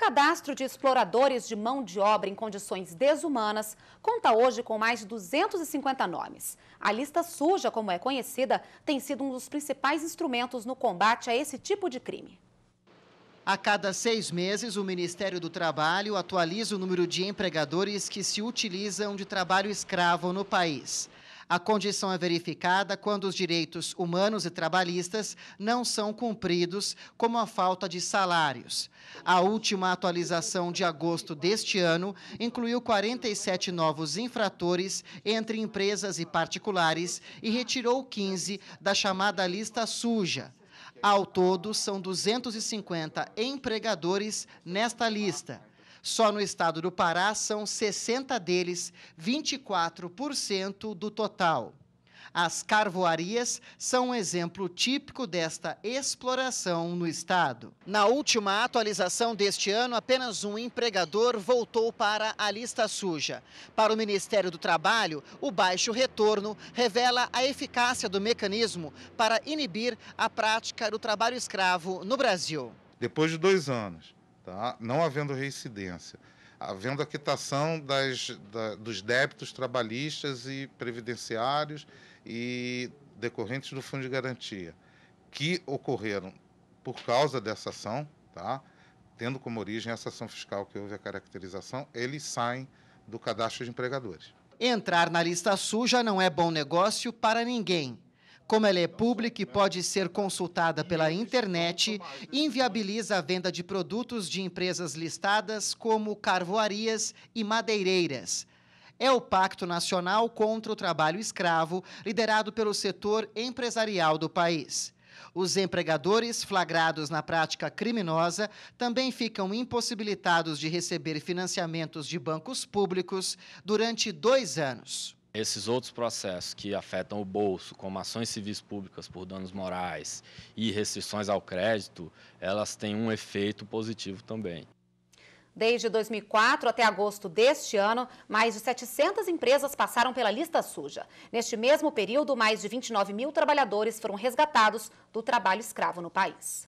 cadastro de exploradores de mão de obra em condições desumanas conta hoje com mais de 250 nomes. A lista suja, como é conhecida, tem sido um dos principais instrumentos no combate a esse tipo de crime. A cada seis meses, o Ministério do Trabalho atualiza o número de empregadores que se utilizam de trabalho escravo no país. A condição é verificada quando os direitos humanos e trabalhistas não são cumpridos, como a falta de salários. A última atualização de agosto deste ano incluiu 47 novos infratores entre empresas e particulares e retirou 15 da chamada lista suja. Ao todo, são 250 empregadores nesta lista. Só no estado do Pará são 60 deles, 24% do total. As carvoarias são um exemplo típico desta exploração no estado. Na última atualização deste ano, apenas um empregador voltou para a lista suja. Para o Ministério do Trabalho, o baixo retorno revela a eficácia do mecanismo para inibir a prática do trabalho escravo no Brasil. Depois de dois anos, tá? não havendo reincidência, havendo a quitação das, da, dos débitos trabalhistas e previdenciários e decorrentes do Fundo de Garantia, que ocorreram por causa dessa ação, tá? tendo como origem essa ação fiscal que houve a caracterização, eles saem do cadastro de empregadores. Entrar na lista suja não é bom negócio para ninguém. Como ela é pública e pode ser consultada pela internet, inviabiliza a venda de produtos de empresas listadas como carvoarias e madeireiras. É o Pacto Nacional contra o Trabalho Escravo, liderado pelo setor empresarial do país. Os empregadores flagrados na prática criminosa também ficam impossibilitados de receber financiamentos de bancos públicos durante dois anos esses outros processos que afetam o bolso, como ações civis públicas por danos morais e restrições ao crédito, elas têm um efeito positivo também. Desde 2004 até agosto deste ano, mais de 700 empresas passaram pela lista suja. Neste mesmo período, mais de 29 mil trabalhadores foram resgatados do trabalho escravo no país.